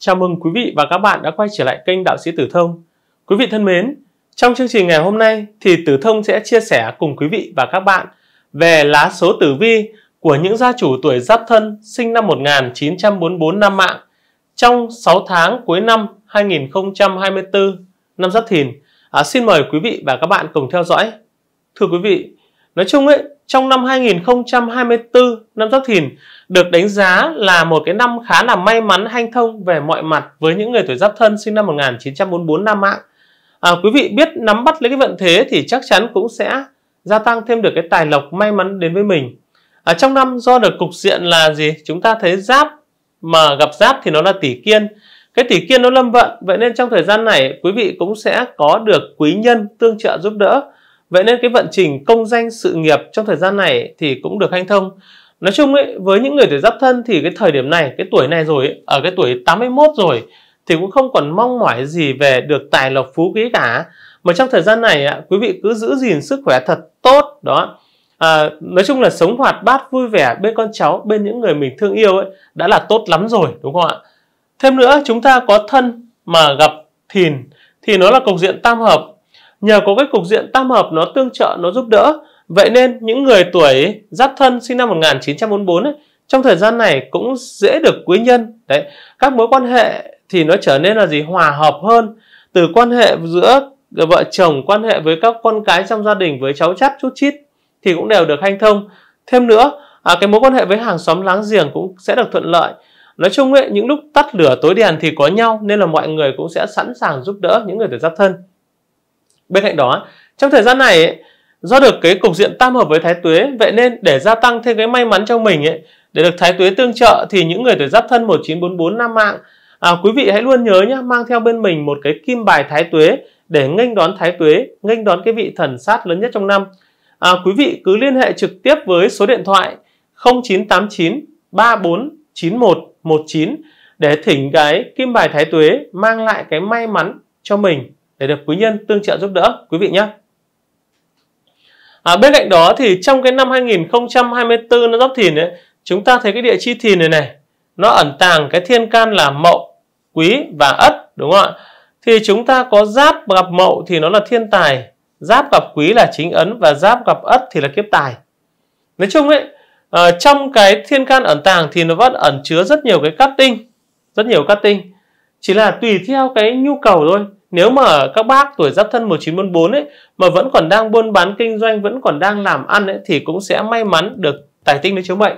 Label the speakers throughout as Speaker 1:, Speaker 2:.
Speaker 1: Chào mừng quý vị và các bạn đã quay trở lại kênh Đạo sĩ Tử Thông. Quý vị thân mến, trong chương trình ngày hôm nay thì Tử Thông sẽ chia sẻ cùng quý vị và các bạn về lá số tử vi của những gia chủ tuổi Giáp Thân sinh năm 1944 năm mạng trong 6 tháng cuối năm 2024 năm Giáp Thìn. À, xin mời quý vị và các bạn cùng theo dõi. Thưa quý vị, Nói chung ấy, trong năm 2024, năm Giáp Thìn được đánh giá là một cái năm khá là may mắn hanh thông về mọi mặt với những người tuổi Giáp Thân sinh năm 1944 Nam ạ. À, quý vị biết nắm bắt lấy cái vận thế thì chắc chắn cũng sẽ gia tăng thêm được cái tài lộc may mắn đến với mình. À, trong năm do được cục diện là gì? Chúng ta thấy giáp mà gặp giáp thì nó là tỷ kiên. Cái tỷ kiên nó lâm vận, vậy nên trong thời gian này quý vị cũng sẽ có được quý nhân tương trợ giúp đỡ Vậy nên cái vận trình công danh sự nghiệp trong thời gian này thì cũng được hanh thông. Nói chung ấy, với những người tuổi giáp thân thì cái thời điểm này, cái tuổi này rồi, ở cái tuổi 81 rồi thì cũng không còn mong mỏi gì về được tài lộc phú quý cả. Mà trong thời gian này quý vị cứ giữ gìn sức khỏe thật tốt đó. À, nói chung là sống hoạt bát vui vẻ bên con cháu, bên những người mình thương yêu ấy đã là tốt lắm rồi đúng không ạ? Thêm nữa chúng ta có thân mà gặp thìn thì nó là cục diện tam hợp Nhờ có cái cục diện tam hợp nó tương trợ, nó giúp đỡ. Vậy nên những người tuổi giáp thân sinh năm 1944 ấy, trong thời gian này cũng dễ được quý nhân. Đấy, các mối quan hệ thì nó trở nên là gì hòa hợp hơn từ quan hệ giữa vợ chồng quan hệ với các con cái trong gia đình với cháu chắt chút chít thì cũng đều được hanh thông thêm nữa à, cái mối quan hệ với hàng xóm láng giềng cũng sẽ được thuận lợi nói chung ấy những lúc tắt lửa tối đèn thì có nhau nên là mọi người cũng sẽ sẵn sàng giúp đỡ những người tuổi giáp thân Bên cạnh đó, trong thời gian này do được cái cục diện tam hợp với thái tuế, vậy nên để gia tăng thêm cái may mắn cho mình ấy, để được thái tuế tương trợ thì những người tuổi giáp thân 1944 nam mạng à, quý vị hãy luôn nhớ nhé mang theo bên mình một cái kim bài thái tuế để nghênh đón thái tuế, nghênh đón cái vị thần sát lớn nhất trong năm. À, quý vị cứ liên hệ trực tiếp với số điện thoại 0989 3491 19 để thỉnh cái kim bài thái tuế mang lại cái may mắn cho mình để được quý nhân tương trợ giúp đỡ quý vị nhé. À, bên cạnh đó thì trong cái năm 2024 nó giáp thìn ấy, chúng ta thấy cái địa chi thìn này này nó ẩn tàng cái thiên can là mậu, quý và ất đúng không ạ? Thì chúng ta có giáp gặp mậu thì nó là thiên tài, giáp gặp quý là chính ấn và giáp gặp ất thì là kiếp tài. Nói chung ấy, à, trong cái thiên can ẩn tàng thì nó vẫn ẩn chứa rất nhiều cái cát tinh, rất nhiều cát tinh. Chỉ là tùy theo cái nhu cầu thôi nếu mà các bác tuổi giáp thân 1944 ấy mà vẫn còn đang buôn bán kinh doanh vẫn còn đang làm ăn ấy thì cũng sẽ may mắn được tài tinh nó chiếu mệnh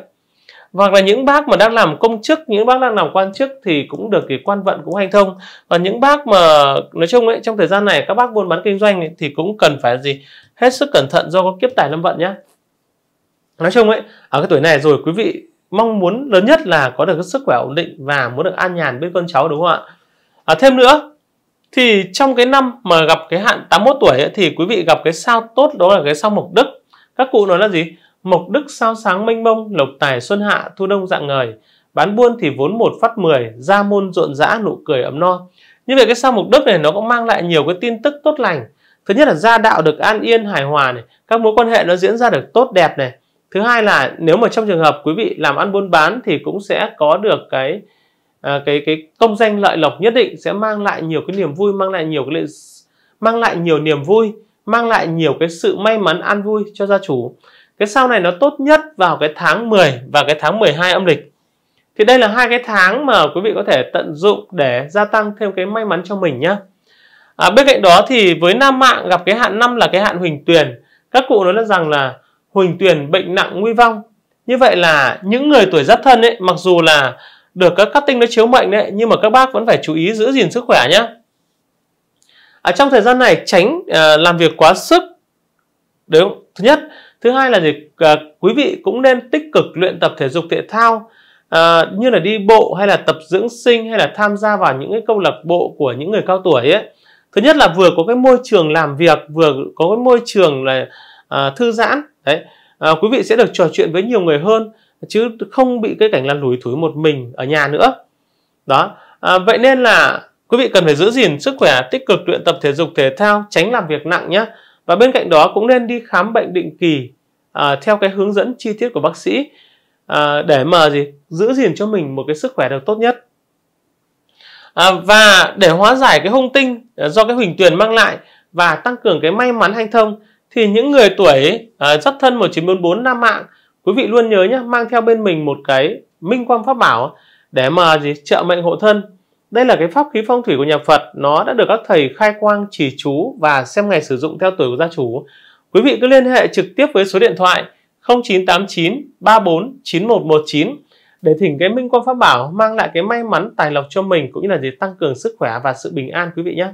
Speaker 1: hoặc là những bác mà đang làm công chức những bác đang làm quan chức thì cũng được cái quan vận cũng hanh thông và những bác mà nói chung ấy trong thời gian này các bác buôn bán kinh doanh ấy, thì cũng cần phải gì hết sức cẩn thận do có kiếp tài lâm vận nhé nói chung ấy ở cái tuổi này rồi quý vị mong muốn lớn nhất là có được cái sức khỏe ổn định và muốn được an nhàn bên con cháu đúng không ạ à, thêm nữa thì trong cái năm mà gặp cái hạn 81 tuổi ấy, thì quý vị gặp cái sao tốt đó là cái sao mộc đức các cụ nói là gì mộc đức sao sáng mênh mông lộc tài xuân hạ thu đông dạng ngời bán buôn thì vốn một phát mười ra môn rộn rã nụ cười ấm no như vậy cái sao mộc đức này nó cũng mang lại nhiều cái tin tức tốt lành thứ nhất là gia đạo được an yên hài hòa này các mối quan hệ nó diễn ra được tốt đẹp này thứ hai là nếu mà trong trường hợp quý vị làm ăn buôn bán thì cũng sẽ có được cái à, cái cái công danh lợi lộc nhất định sẽ mang lại nhiều cái niềm vui mang lại nhiều cái mang lại nhiều niềm vui mang lại nhiều cái sự may mắn an vui cho gia chủ cái sau này nó tốt nhất vào cái tháng 10 và cái tháng 12 âm lịch thì đây là hai cái tháng mà quý vị có thể tận dụng để gia tăng thêm cái may mắn cho mình nhé à, bên cạnh đó thì với nam mạng gặp cái hạn năm là cái hạn huỳnh tuyền các cụ nói rằng là huỳnh tuyền bệnh nặng nguy vong như vậy là những người tuổi giáp thân ấy mặc dù là được các cắt tinh nó chiếu mệnh đấy nhưng mà các bác vẫn phải chú ý giữ gìn sức khỏe nhé Ở à, trong thời gian này tránh à, làm việc quá sức đúng thứ nhất thứ hai là gì à, quý vị cũng nên tích cực luyện tập thể dục thể thao à, như là đi bộ hay là tập dưỡng sinh hay là tham gia vào những cái câu lạc bộ của những người cao tuổi ấy thứ nhất là vừa có cái môi trường làm việc vừa có cái môi trường là à, thư giãn đấy à, quý vị sẽ được trò chuyện với nhiều người hơn chứ không bị cái cảnh là lủi thủi một mình ở nhà nữa đó à, vậy nên là quý vị cần phải giữ gìn sức khỏe tích cực luyện tập thể dục thể thao tránh làm việc nặng nhé và bên cạnh đó cũng nên đi khám bệnh định kỳ à, theo cái hướng dẫn chi tiết của bác sĩ à, để mà gì giữ gìn cho mình một cái sức khỏe được tốt nhất à, và để hóa giải cái hung tinh à, do cái huỳnh tuyền mang lại và tăng cường cái may mắn hanh thông thì những người tuổi à, dắt thân 1944 Nam mạng quý vị luôn nhớ nhé mang theo bên mình một cái minh quang pháp bảo để mà gì trợ mệnh hộ thân đây là cái pháp khí phong thủy của nhà Phật nó đã được các thầy khai quang trì chú và xem ngày sử dụng theo tuổi của gia chủ quý vị cứ liên hệ trực tiếp với số điện thoại 0989 34 9119 để thỉnh cái minh quang pháp bảo mang lại cái may mắn tài lộc cho mình cũng như là gì tăng cường sức khỏe và sự bình an quý vị nhé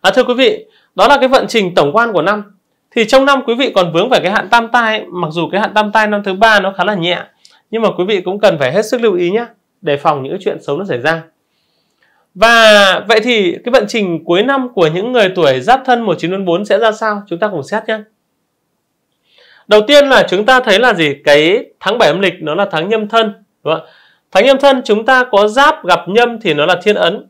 Speaker 1: à, thưa quý vị đó là cái vận trình tổng quan của năm thì trong năm quý vị còn vướng phải cái hạn tam tai mặc dù cái hạn tam tai năm thứ ba nó khá là nhẹ nhưng mà quý vị cũng cần phải hết sức lưu ý nhé để phòng những chuyện xấu nó xảy ra và vậy thì cái vận trình cuối năm của những người tuổi giáp thân 1944 sẽ ra sao? Chúng ta cùng xét nhé. Đầu tiên là chúng ta thấy là gì? Cái tháng 7 âm lịch nó là tháng nhâm thân. Đúng không? Tháng nhâm thân chúng ta có giáp gặp nhâm thì nó là thiên ấn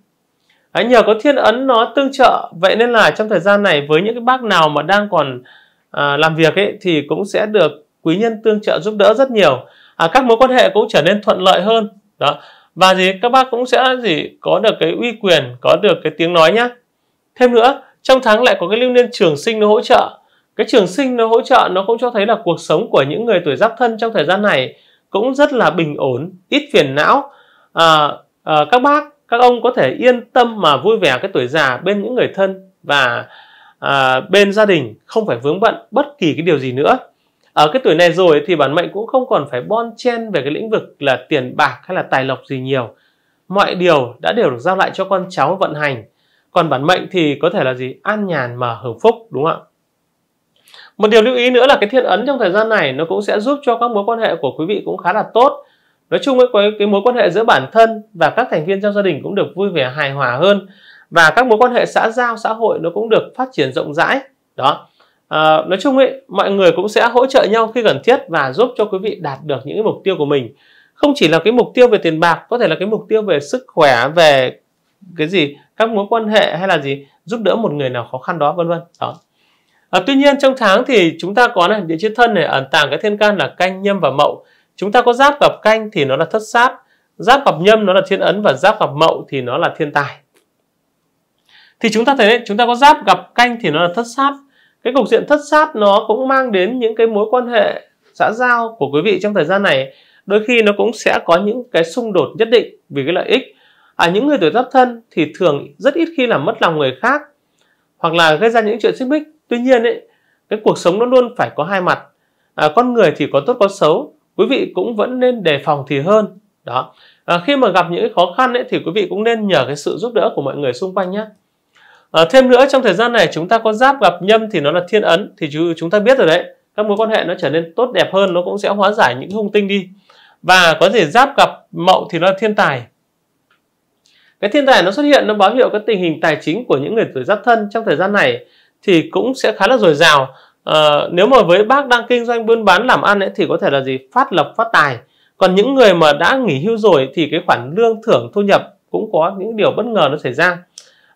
Speaker 1: à, nhờ có thiên ấn nó tương trợ vậy nên là trong thời gian này với những cái bác nào mà đang còn à, làm việc ấy thì cũng sẽ được quý nhân tương trợ giúp đỡ rất nhiều à, các mối quan hệ cũng trở nên thuận lợi hơn đó và gì các bác cũng sẽ gì có được cái uy quyền có được cái tiếng nói nhá thêm nữa trong tháng lại có cái lưu niên trường sinh nó hỗ trợ cái trường sinh nó hỗ trợ nó cũng cho thấy là cuộc sống của những người tuổi giáp thân trong thời gian này cũng rất là bình ổn ít phiền não à, à, các bác các ông có thể yên tâm mà vui vẻ cái tuổi già bên những người thân và à, bên gia đình không phải vướng bận bất kỳ cái điều gì nữa ở cái tuổi này rồi thì bản mệnh cũng không còn phải bon chen về cái lĩnh vực là tiền bạc hay là tài lộc gì nhiều mọi điều đã đều được giao lại cho con cháu vận hành còn bản mệnh thì có thể là gì an nhàn mà hưởng phúc đúng không ạ một điều lưu ý nữa là cái thiên ấn trong thời gian này nó cũng sẽ giúp cho các mối quan hệ của quý vị cũng khá là tốt nói chung ấy, cái, cái mối quan hệ giữa bản thân và các thành viên trong gia đình cũng được vui vẻ hài hòa hơn và các mối quan hệ xã giao xã hội nó cũng được phát triển rộng rãi đó à, nói chung ấy mọi người cũng sẽ hỗ trợ nhau khi cần thiết và giúp cho quý vị đạt được những cái mục tiêu của mình không chỉ là cái mục tiêu về tiền bạc có thể là cái mục tiêu về sức khỏe về cái gì các mối quan hệ hay là gì giúp đỡ một người nào khó khăn đó vân vân đó à, tuy nhiên trong tháng thì chúng ta có này địa chi thân này ẩn tàng cái thiên can là canh nhâm và mậu chúng ta có giáp gặp canh thì nó là thất sát giáp gặp nhâm nó là thiên ấn và giáp gặp mậu thì nó là thiên tài thì chúng ta thấy đấy, chúng ta có giáp gặp canh thì nó là thất sát cái cục diện thất sát nó cũng mang đến những cái mối quan hệ xã giao của quý vị trong thời gian này đôi khi nó cũng sẽ có những cái xung đột nhất định vì cái lợi ích à, những người tuổi giáp thân thì thường rất ít khi làm mất lòng người khác hoặc là gây ra những chuyện xích mích tuy nhiên ấy, cái cuộc sống nó luôn phải có hai mặt à, con người thì có tốt có xấu quý vị cũng vẫn nên đề phòng thì hơn đó à, khi mà gặp những khó khăn ấy, thì quý vị cũng nên nhờ cái sự giúp đỡ của mọi người xung quanh nhé à, thêm nữa trong thời gian này chúng ta có giáp gặp nhâm thì nó là thiên ấn thì chúng ta biết rồi đấy các mối quan hệ nó trở nên tốt đẹp hơn nó cũng sẽ hóa giải những hung tinh đi và có thể giáp gặp mậu thì nó là thiên tài cái thiên tài nó xuất hiện nó báo hiệu cái tình hình tài chính của những người tuổi giáp thân trong thời gian này thì cũng sẽ khá là dồi dào Ờ, nếu mà với bác đang kinh doanh buôn bán làm ăn ấy, thì có thể là gì phát lộc phát tài còn những người mà đã nghỉ hưu rồi thì cái khoản lương thưởng thu nhập cũng có những điều bất ngờ nó xảy ra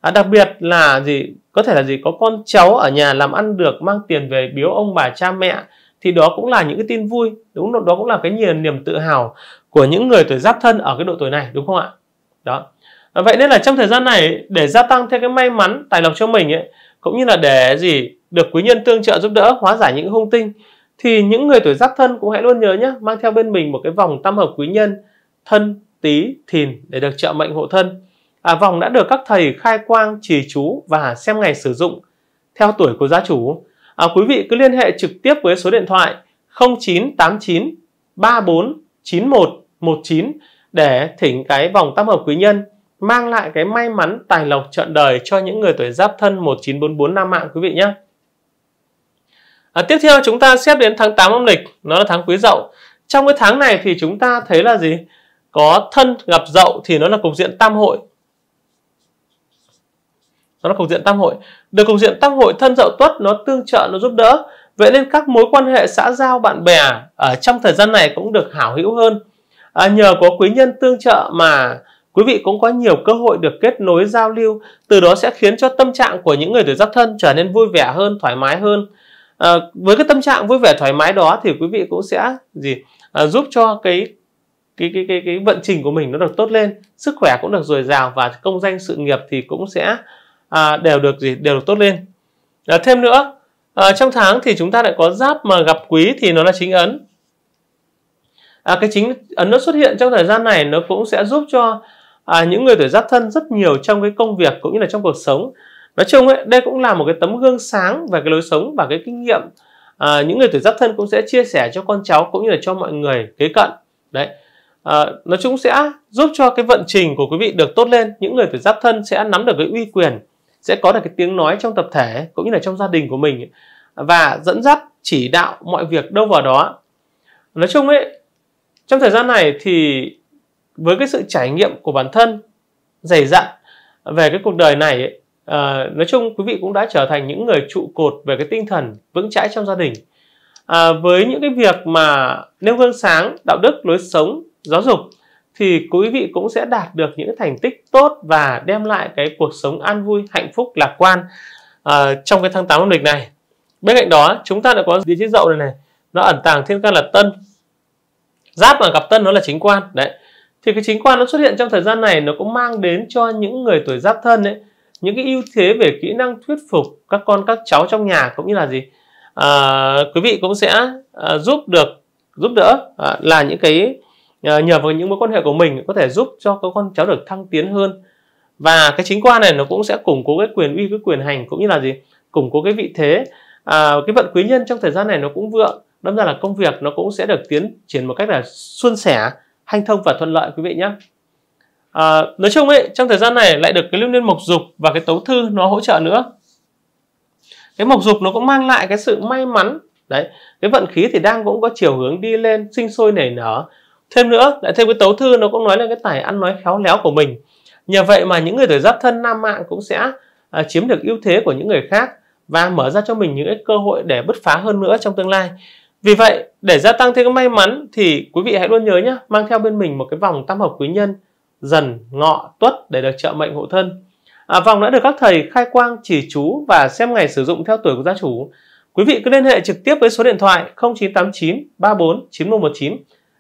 Speaker 1: à, đặc biệt là gì có thể là gì có con cháu ở nhà làm ăn được mang tiền về biếu ông bà cha mẹ thì đó cũng là những cái tin vui đúng đó cũng là cái niềm niềm tự hào của những người tuổi giáp thân ở cái độ tuổi này đúng không ạ đó à, vậy nên là trong thời gian này để gia tăng thêm cái may mắn tài lộc cho mình ấy cũng như là để gì được quý nhân tương trợ giúp đỡ hóa giải những hung tinh thì những người tuổi giáp thân cũng hãy luôn nhớ nhé mang theo bên mình một cái vòng tam hợp quý nhân thân tý thìn để được trợ mệnh hộ thân à, vòng đã được các thầy khai quang trì chú và xem ngày sử dụng theo tuổi của gia chủ à, quý vị cứ liên hệ trực tiếp với số điện thoại 0989 34 91 19 để thỉnh cái vòng tam hợp quý nhân mang lại cái may mắn tài lộc trọn đời cho những người tuổi giáp thân 1944 Nam mạng quý vị nhé à, tiếp theo chúng ta xếp đến tháng 8 âm lịch nó là tháng quý dậu trong cái tháng này thì chúng ta thấy là gì có thân gặp dậu thì nó là cục diện tam hội nó là cục diện tam hội được cục diện tam hội thân dậu tuất nó tương trợ nó giúp đỡ vậy nên các mối quan hệ xã giao bạn bè ở trong thời gian này cũng được hảo hữu hơn à, nhờ có quý nhân tương trợ mà quý vị cũng có nhiều cơ hội được kết nối giao lưu từ đó sẽ khiến cho tâm trạng của những người tuổi giáp thân trở nên vui vẻ hơn thoải mái hơn Ờ, với cái tâm trạng vui vẻ thoải mái đó thì quý vị cũng sẽ gì à, giúp cho cái cái cái cái cái vận trình của mình nó được tốt lên sức khỏe cũng được dồi dào và công danh sự nghiệp thì cũng sẽ à, đều được gì đều được tốt lên à, thêm nữa à, trong tháng thì chúng ta lại có giáp mà gặp quý thì nó là chính ấn à, cái chính ấn nó xuất hiện trong thời gian này nó cũng sẽ giúp cho à, những người tuổi giáp thân rất nhiều trong cái công việc cũng như là trong cuộc sống nói chung ấy, đây cũng là một cái tấm gương sáng về cái lối sống và cái kinh nghiệm à, những người tuổi giáp thân cũng sẽ chia sẻ cho con cháu cũng như là cho mọi người kế cận đấy à, nó chúng sẽ giúp cho cái vận trình của quý vị được tốt lên những người tuổi giáp thân sẽ nắm được cái uy quyền sẽ có được cái tiếng nói trong tập thể cũng như là trong gia đình của mình và dẫn dắt chỉ đạo mọi việc đâu vào đó nói chung ấy trong thời gian này thì với cái sự trải nghiệm của bản thân dày dặn về cái cuộc đời này ấy, à, nói chung quý vị cũng đã trở thành những người trụ cột về cái tinh thần vững chãi trong gia đình à, với những cái việc mà nêu gương sáng đạo đức lối sống giáo dục thì quý vị cũng sẽ đạt được những thành tích tốt và đem lại cái cuộc sống an vui hạnh phúc lạc quan à, trong cái tháng 8 âm lịch này bên cạnh đó chúng ta đã có địa chi dậu này này nó ẩn tàng thiên can là tân giáp mà gặp tân nó là chính quan đấy thì cái chính quan nó xuất hiện trong thời gian này nó cũng mang đến cho những người tuổi giáp thân ấy những cái ưu thế về kỹ năng thuyết phục các con các cháu trong nhà cũng như là gì à, quý vị cũng sẽ à, giúp được giúp đỡ à, là những cái à, nhờ vào những mối quan hệ của mình có thể giúp cho các con cháu được thăng tiến hơn và cái chính quan này nó cũng sẽ củng cố cái quyền uy cái quyền hành cũng như là gì củng cố cái vị thế à, cái vận quý nhân trong thời gian này nó cũng vượng đâm ra là công việc nó cũng sẽ được tiến triển một cách là suôn sẻ hanh thông và thuận lợi quý vị nhé à, nói chung ấy trong thời gian này lại được cái lưu niên mộc dục và cái tấu thư nó hỗ trợ nữa cái mộc dục nó cũng mang lại cái sự may mắn đấy cái vận khí thì đang cũng có chiều hướng đi lên sinh sôi nảy nở thêm nữa lại thêm cái tấu thư nó cũng nói là cái tài ăn nói khéo léo của mình nhờ vậy mà những người tuổi giáp thân nam mạng cũng sẽ à, chiếm được ưu thế của những người khác và mở ra cho mình những cái cơ hội để bứt phá hơn nữa trong tương lai vì vậy để gia tăng thêm cái may mắn thì quý vị hãy luôn nhớ nhé mang theo bên mình một cái vòng tam hợp quý nhân dần, ngọ, tuất để được trợ mệnh hộ thân. À, vòng đã được các thầy khai quang chỉ chú và xem ngày sử dụng theo tuổi của gia chủ. Quý vị cứ liên hệ trực tiếp với số điện thoại 0989 34 9119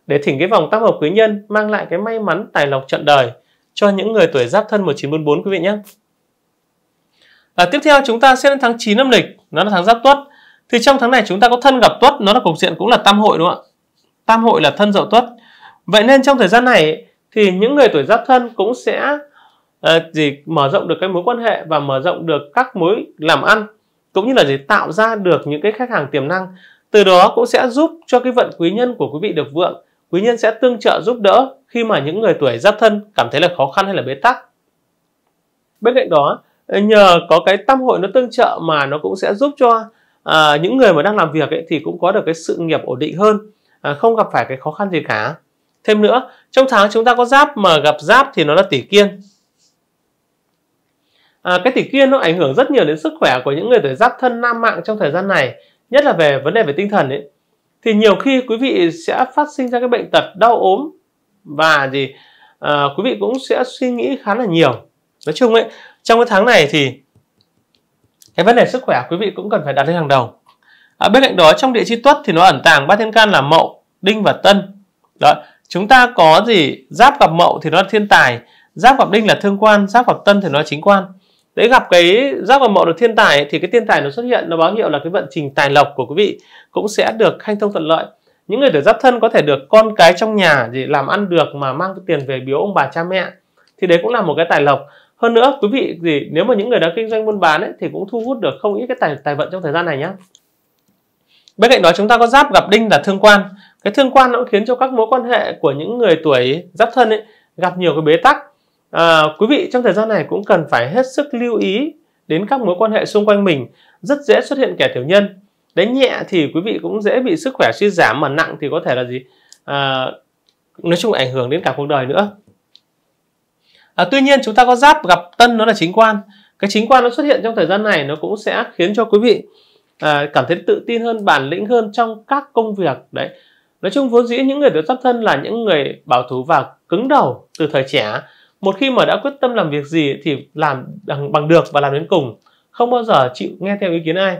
Speaker 1: để thỉnh cái vòng tam hợp quý nhân mang lại cái may mắn tài lộc trận đời cho những người tuổi giáp thân 1944 quý vị nhé. À, tiếp theo chúng ta sẽ đến tháng 9 âm lịch, nó là tháng giáp tuất. Thì trong tháng này chúng ta có thân gặp tuất, nó là cục diện cũng là tam hội đúng không ạ? Tam hội là thân dậu tuất. Vậy nên trong thời gian này thì những người tuổi giáp thân cũng sẽ à, gì mở rộng được cái mối quan hệ và mở rộng được các mối làm ăn cũng như là gì tạo ra được những cái khách hàng tiềm năng từ đó cũng sẽ giúp cho cái vận quý nhân của quý vị được vượng quý nhân sẽ tương trợ giúp đỡ khi mà những người tuổi giáp thân cảm thấy là khó khăn hay là bế tắc bên cạnh đó ờ, nhờ có cái tâm hội nó tương trợ mà nó cũng sẽ giúp cho à, những người mà đang làm việc ấy, thì cũng có được cái sự nghiệp ổn định hơn à, không gặp phải cái khó khăn gì cả Thêm nữa, trong tháng chúng ta có giáp mà gặp giáp thì nó là tỷ kiên. À, cái tỷ kiên nó ảnh hưởng rất nhiều đến sức khỏe của những người tuổi giáp thân nam mạng trong thời gian này, nhất là về vấn đề về tinh thần ấy. Thì nhiều khi quý vị sẽ phát sinh ra cái bệnh tật đau ốm và gì à, quý vị cũng sẽ suy nghĩ khá là nhiều. Nói chung ấy, trong cái tháng này thì cái vấn đề sức khỏe quý vị cũng cần phải đặt lên hàng đầu. À, bên cạnh đó trong địa chi tuất thì nó ẩn tàng ba thiên can là mậu, đinh và tân. Đó, chúng ta có gì giáp gặp mậu thì nó là thiên tài giáp gặp đinh là thương quan giáp gặp tân thì nó là chính quan đấy gặp cái giáp gặp mậu được thiên tài thì cái thiên tài nó xuất hiện nó báo hiệu là cái vận trình tài lộc của quý vị cũng sẽ được hanh thông thuận lợi những người tuổi giáp thân có thể được con cái trong nhà gì làm ăn được mà mang cái tiền về biếu ông bà cha mẹ thì đấy cũng là một cái tài lộc hơn nữa quý vị gì nếu mà những người đang kinh doanh buôn bán ấy, thì cũng thu hút được không ít cái tài tài vận trong thời gian này nhé bên cạnh đó chúng ta có giáp gặp đinh là thương quan cái thương quan nó cũng khiến cho các mối quan hệ của những người tuổi giáp thân ấy gặp nhiều cái bế tắc à, quý vị trong thời gian này cũng cần phải hết sức lưu ý đến các mối quan hệ xung quanh mình rất dễ xuất hiện kẻ tiểu nhân đấy nhẹ thì quý vị cũng dễ bị sức khỏe suy giảm mà nặng thì có thể là gì à, nói chung ảnh hưởng đến cả cuộc đời nữa à, tuy nhiên chúng ta có giáp gặp tân nó là chính quan cái chính quan nó xuất hiện trong thời gian này nó cũng sẽ khiến cho quý vị à, cảm thấy tự tin hơn bản lĩnh hơn trong các công việc đấy Nói chung vốn dĩ những người được giáp thân là những người bảo thủ và cứng đầu từ thời trẻ. Một khi mà đã quyết tâm làm việc gì thì làm bằng được và làm đến cùng, không bao giờ chịu nghe theo ý kiến ai.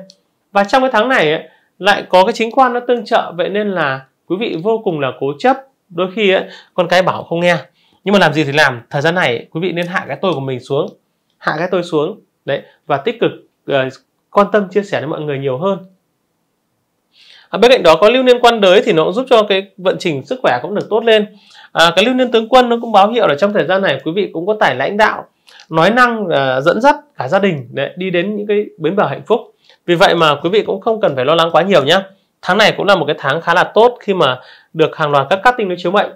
Speaker 1: Và trong cái tháng này ấy, lại có cái chính quan nó tương trợ vậy nên là quý vị vô cùng là cố chấp, đôi khi ấy, con cái bảo không nghe. Nhưng mà làm gì thì làm, thời gian này quý vị nên hạ cái tôi của mình xuống, hạ cái tôi xuống đấy và tích cực uh, quan tâm chia sẻ đến mọi người nhiều hơn à, bên cạnh đó có lưu niên quan đới thì nó cũng giúp cho cái vận trình sức khỏe cũng được tốt lên à, cái lưu niên tướng quân nó cũng báo hiệu là trong thời gian này quý vị cũng có tài lãnh đạo nói năng à, dẫn dắt cả gia đình để đi đến những cái bến bờ hạnh phúc vì vậy mà quý vị cũng không cần phải lo lắng quá nhiều nhé tháng này cũng là một cái tháng khá là tốt khi mà được hàng loạt các cát tinh nó chiếu mệnh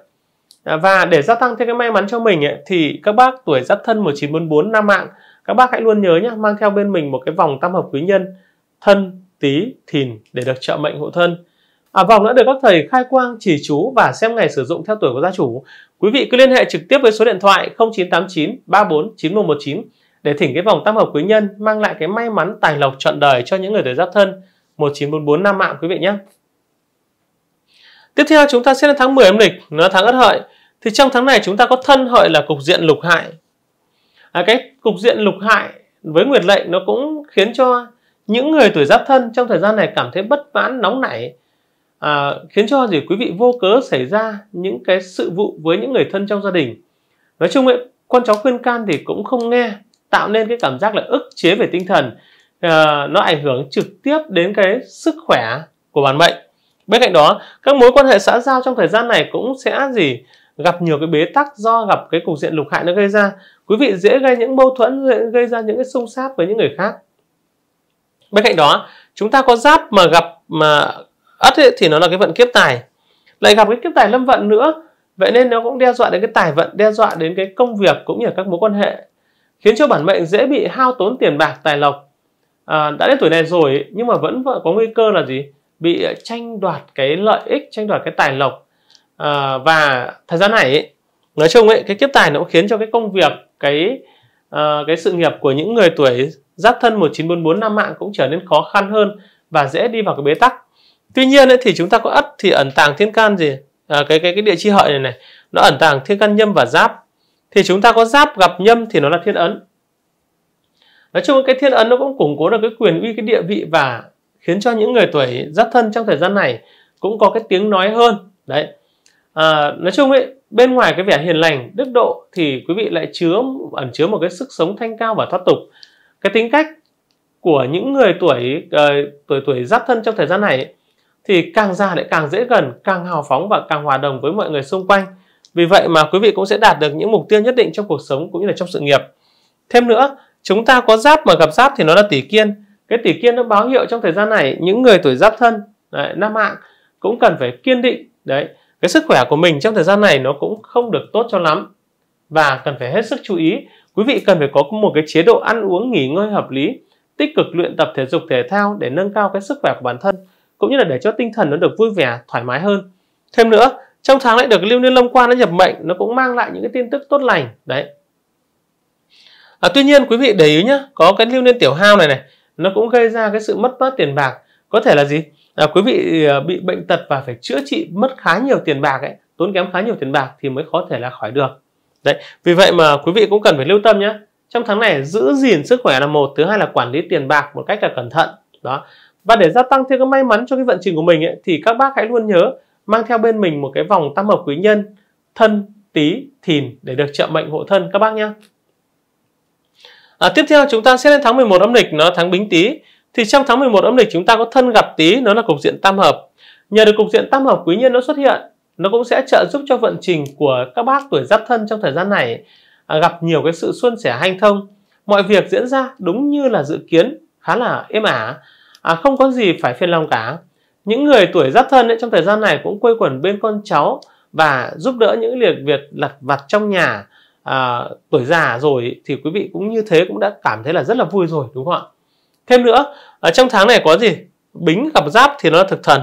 Speaker 1: à, và để gia tăng thêm cái may mắn cho mình ấy, thì các bác tuổi giáp thân 1944 nam mạng các bác hãy luôn nhớ nhé mang theo bên mình một cái vòng tam hợp quý nhân thân Tý, Thìn để được trợ mệnh hộ thân. À, vòng đã được các thầy khai quang, chỉ chú và xem ngày sử dụng theo tuổi của gia chủ. Quý vị cứ liên hệ trực tiếp với số điện thoại 0989 34 9119 để thỉnh cái vòng tam hợp quý nhân mang lại cái may mắn tài lộc trọn đời cho những người tuổi giáp thân 1944 năm Mạng quý vị nhé. Tiếp theo chúng ta sẽ đến tháng 10 âm lịch, nó là tháng Ất Hợi. Thì trong tháng này chúng ta có thân hợi là cục diện lục hại. À, cái cục diện lục hại với nguyệt lệnh nó cũng khiến cho những người tuổi giáp thân trong thời gian này cảm thấy bất mãn nóng nảy à, khiến cho gì quý vị vô cớ xảy ra những cái sự vụ với những người thân trong gia đình nói chung ấy, con cháu khuyên can thì cũng không nghe tạo nên cái cảm giác là ức chế về tinh thần à, nó ảnh hưởng trực tiếp đến cái sức khỏe của bản mệnh bên cạnh đó các mối quan hệ xã giao trong thời gian này cũng sẽ gì gặp nhiều cái bế tắc do gặp cái cục diện lục hại nó gây ra quý vị dễ gây những mâu thuẫn gây ra những cái xung sát với những người khác bên cạnh đó chúng ta có giáp mà gặp mà ất ấy, thì nó là cái vận kiếp tài lại gặp cái kiếp tài lâm vận nữa vậy nên nó cũng đe dọa đến cái tài vận đe dọa đến cái công việc cũng như là các mối quan hệ khiến cho bản mệnh dễ bị hao tốn tiền bạc tài lộc à, đã đến tuổi này rồi nhưng mà vẫn có nguy cơ là gì bị ờ, tranh đoạt cái lợi ích tranh đoạt cái tài lộc à, và thời gian này ấy, nói chung ấy cái kiếp tài nó cũng khiến cho cái công việc cái à, cái sự nghiệp của những người tuổi giáp thân 1944 năm mạng cũng trở nên khó khăn hơn và dễ đi vào cái bế tắc. Tuy nhiên ấy, thì chúng ta có ất thì ẩn tàng thiên can gì à, cái cái cái địa chi hợi này này nó ẩn tàng thiên can nhâm và giáp thì chúng ta có giáp gặp nhâm thì nó là thiên ấn nói chung cái thiên ấn nó cũng củng cố được cái quyền uy cái địa vị và khiến cho những người tuổi giáp thân trong thời gian này cũng có cái tiếng nói hơn đấy à, nói chung ấy bên ngoài cái vẻ hiền lành đức độ thì quý vị lại chứa ẩn chứa một cái sức sống thanh cao và thoát tục cái tính cách của những người tuổi uh, tuổi tuổi giáp thân trong thời gian này ấy, thì càng già lại càng dễ gần càng hào phóng và càng hòa đồng với mọi người xung quanh vì vậy mà quý vị cũng sẽ đạt được những mục tiêu nhất định trong cuộc sống cũng như là trong sự nghiệp thêm nữa chúng ta có giáp mà gặp giáp thì nó là tỷ kiên cái tỷ kiên nó báo hiệu trong thời gian này những người tuổi giáp thân đấy, nam mạng cũng cần phải kiên định đấy cái sức khỏe của mình trong thời gian này nó cũng không được tốt cho lắm và cần phải hết sức chú ý quý vị cần phải có một cái chế độ ăn uống nghỉ ngơi hợp lý tích cực luyện tập thể dục thể thao để nâng cao cái sức khỏe của bản thân cũng như là để cho tinh thần nó được vui vẻ thoải mái hơn thêm nữa trong tháng lại được lưu niên lâm quan nó nhập mệnh nó cũng mang lại những cái tin tức tốt lành đấy à, tuy nhiên quý vị để ý nhé có cái lưu niên tiểu hao này này nó cũng gây ra cái sự mất mát tiền bạc có thể là gì à, quý vị à, bị bệnh tật và phải chữa trị mất khá nhiều tiền bạc ấy tốn kém khá nhiều tiền bạc thì mới có thể là khỏi được đấy vì vậy mà quý vị cũng cần phải lưu tâm nhé trong tháng này giữ gìn sức khỏe là một thứ hai là quản lý tiền bạc một cách là cẩn thận đó và để gia tăng thêm cái may mắn cho cái vận trình của mình ấy, thì các bác hãy luôn nhớ mang theo bên mình một cái vòng tam hợp quý nhân thân tí thìn để được trợ mệnh hộ thân các bác nhé à, tiếp theo chúng ta sẽ lên tháng 11 âm lịch nó tháng bính tý thì trong tháng 11 âm lịch chúng ta có thân gặp tí nó là cục diện tam hợp nhờ được cục diện tam hợp quý nhân nó xuất hiện nó cũng sẽ trợ giúp cho vận trình của các bác tuổi giáp thân trong thời gian này à, gặp nhiều cái sự xuân sẻ hanh thông mọi việc diễn ra đúng như là dự kiến khá là êm ả à, không có gì phải phiền lòng cả những người tuổi giáp thân ấy, trong thời gian này cũng quây quần bên con cháu và giúp đỡ những việc việc lặt vặt trong nhà à, tuổi già rồi thì quý vị cũng như thế cũng đã cảm thấy là rất là vui rồi đúng không ạ Thêm nữa, ở trong tháng này có gì? Bính gặp giáp thì nó là thực thần.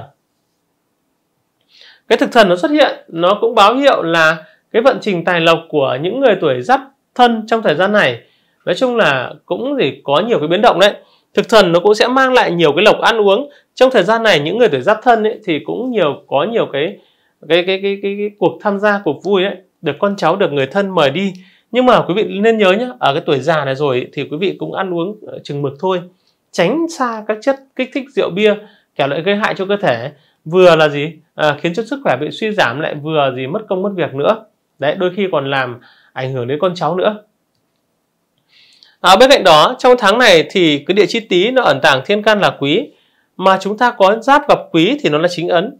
Speaker 1: Cái thực thần nó xuất hiện, nó cũng báo hiệu là cái vận trình tài lộc của những người tuổi giáp thân trong thời gian này nói chung là cũng gì có nhiều cái biến động đấy thực thần nó cũng sẽ mang lại nhiều cái lộc ăn uống trong thời gian này những người tuổi giáp thân ấy, thì cũng nhiều có nhiều cái cái cái cái cái, cái cuộc tham gia cuộc vui đấy được con cháu được người thân mời đi nhưng mà quý vị nên nhớ nhé ở cái tuổi già này rồi thì quý vị cũng ăn uống ờ, chừng mực thôi tránh xa các chất kích thích rượu bia kẻ lại gây hại cho cơ thể vừa là gì à, khiến cho sức khỏe bị suy giảm lại vừa gì mất công mất việc nữa đấy đôi khi còn làm ảnh hưởng đến con cháu nữa à, bên cạnh đó trong tháng này thì cái địa chi tý nó ẩn tàng thiên can là quý mà chúng ta có giáp gặp quý thì nó là chính ấn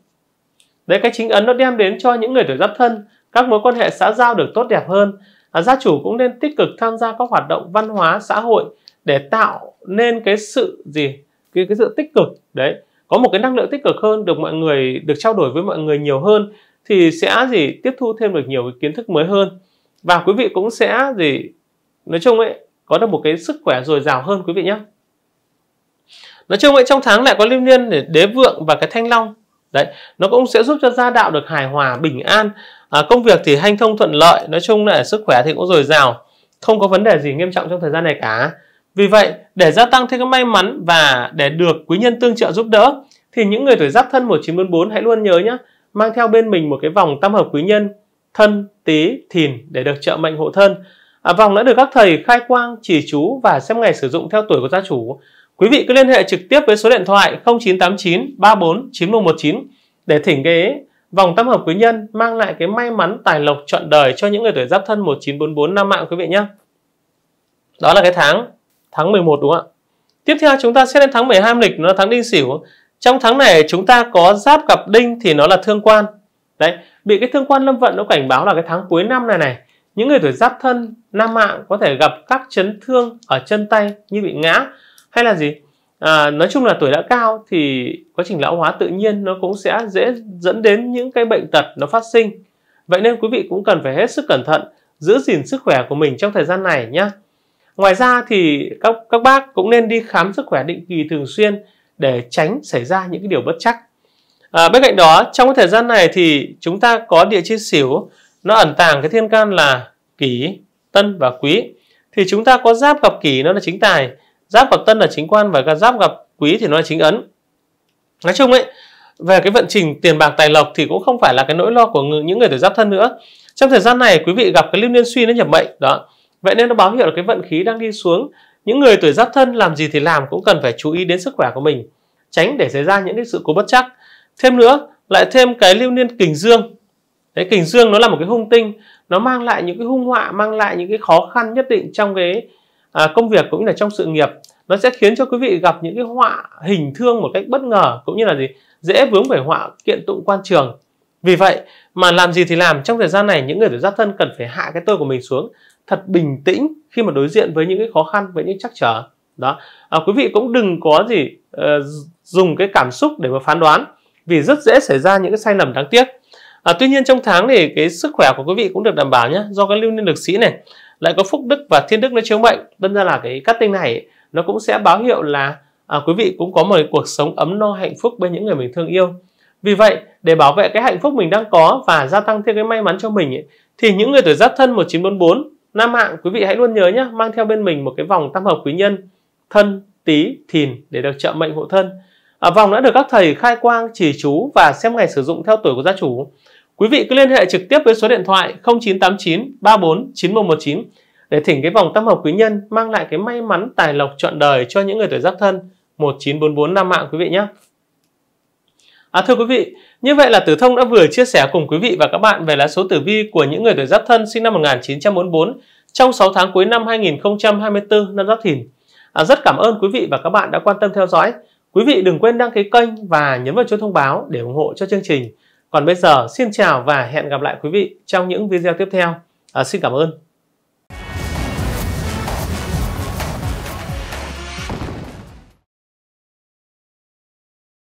Speaker 1: đấy cái chính ấn nó đem đến cho những người tuổi giáp thân các mối quan hệ xã giao được tốt đẹp hơn à, gia chủ cũng nên tích cực tham gia các hoạt động văn hóa xã hội để tạo nên cái sự gì cái cái sự tích cực đấy có một cái năng lượng tích cực hơn được mọi người được trao đổi với mọi người nhiều hơn thì sẽ gì tiếp thu thêm được nhiều cái kiến thức mới hơn và quý vị cũng sẽ gì nói chung ấy có được một cái sức khỏe dồi dào hơn quý vị nhé nói chung ấy trong tháng lại có liên liên để đế vượng và cái thanh long đấy nó cũng sẽ giúp cho gia đạo được hài hòa bình an à, công việc thì hanh thông thuận lợi nói chung là sức khỏe thì cũng dồi dào không có vấn đề gì nghiêm trọng trong thời gian này cả vì vậy, để gia tăng thêm cái may mắn và để được quý nhân tương trợ giúp đỡ thì những người tuổi giáp thân 1944 hãy luôn nhớ nhé, mang theo bên mình một cái vòng tam hợp quý nhân thân, tí, thìn để được trợ mệnh hộ thân. À, vòng đã được các thầy khai quang, chỉ chú và xem ngày sử dụng theo tuổi của gia chủ. Quý vị cứ liên hệ trực tiếp với số điện thoại 0989 34 9119 để thỉnh cái vòng tam hợp quý nhân mang lại cái may mắn tài lộc trọn đời cho những người tuổi giáp thân 1944 năm mạng quý vị nhé. Đó là cái tháng tháng 11 đúng không ạ? Tiếp theo chúng ta sẽ đến tháng 12 âm lịch nó là tháng đinh sửu. Trong tháng này chúng ta có giáp gặp đinh thì nó là thương quan. Đấy, bị cái thương quan lâm vận nó cảnh báo là cái tháng cuối năm này này, những người tuổi giáp thân, nam mạng có thể gặp các chấn thương ở chân tay như bị ngã hay là gì? À, nói chung là tuổi đã cao thì quá trình lão hóa tự nhiên nó cũng sẽ dễ dẫn đến những cái bệnh tật nó phát sinh. Vậy nên quý vị cũng cần phải hết sức cẩn thận, giữ gìn sức khỏe của mình trong thời gian này nhé. Ngoài ra thì các các bác cũng nên đi khám sức khỏe định kỳ thường xuyên để tránh xảy ra những cái điều bất chắc. À, bên cạnh đó trong cái thời gian này thì chúng ta có địa chi xỉu nó ẩn tàng cái thiên can là kỷ, tân và quý. Thì chúng ta có giáp gặp kỷ nó là chính tài, giáp gặp tân là chính quan và giáp gặp quý thì nó là chính ấn. Nói chung ấy về cái vận trình tiền bạc tài lộc thì cũng không phải là cái nỗi lo của những người tuổi giáp thân nữa. Trong thời gian này quý vị gặp cái lưu niên suy nó nhập mệnh đó Vậy nên nó báo hiệu là cái vận khí đang đi xuống. Những người tuổi giáp thân làm gì thì làm cũng cần phải chú ý đến sức khỏe của mình, tránh để xảy ra những cái sự cố bất chắc. Thêm nữa, lại thêm cái lưu niên kình dương. Đấy, kình dương nó là một cái hung tinh, nó mang lại những cái hung họa, mang lại những cái khó khăn nhất định trong cái à, công việc cũng như là trong sự nghiệp. Nó sẽ khiến cho quý vị gặp những cái họa hình thương một cách bất ngờ cũng như là gì dễ vướng phải họa kiện tụng quan trường. Vì vậy mà làm gì thì làm trong thời gian này những người tuổi giáp thân cần phải hạ cái tôi của mình xuống thật bình tĩnh khi mà đối diện với những cái khó khăn với những trắc trở đó à, quý vị cũng đừng có gì uh, dùng cái cảm xúc để mà phán đoán vì rất dễ xảy ra những cái sai lầm đáng tiếc à, tuy nhiên trong tháng thì cái sức khỏe của quý vị cũng được đảm bảo nhé do cái lưu niên lực sĩ này lại có phúc đức và thiên đức nó chiếu mệnh đâm ra là cái cắt tinh này nó cũng sẽ báo hiệu là à, quý vị cũng có một cuộc sống ấm no hạnh phúc bên những người mình thương yêu vì vậy để bảo vệ cái hạnh phúc mình đang có và gia tăng thêm cái may mắn cho mình ấy, thì những người tuổi giáp thân 1944 Nam mạng quý vị hãy luôn nhớ nhé, mang theo bên mình một cái vòng tam hợp quý nhân thân, tí, thìn để được trợ mệnh hộ thân. À, vòng đã được các thầy khai quang, chỉ chú và xem ngày sử dụng theo tuổi của gia chủ. Quý vị cứ liên hệ trực tiếp với số điện thoại 0989 34 9119 để thỉnh cái vòng tam hợp quý nhân mang lại cái may mắn tài lộc trọn đời cho những người tuổi giáp thân 1944 Nam mạng quý vị nhé. À, thưa quý vị, như vậy là Tử Thông đã vừa chia sẻ cùng quý vị và các bạn về lá số tử vi của những người tuổi Giáp Thân sinh năm 1944 trong 6 tháng cuối năm 2024 năm Giáp Thìn. À, rất cảm ơn quý vị và các bạn đã quan tâm theo dõi. Quý vị đừng quên đăng ký kênh và nhấn vào chuông thông báo để ủng hộ cho chương trình. Còn bây giờ, xin chào và hẹn gặp lại quý vị trong những video tiếp theo. À, xin cảm ơn.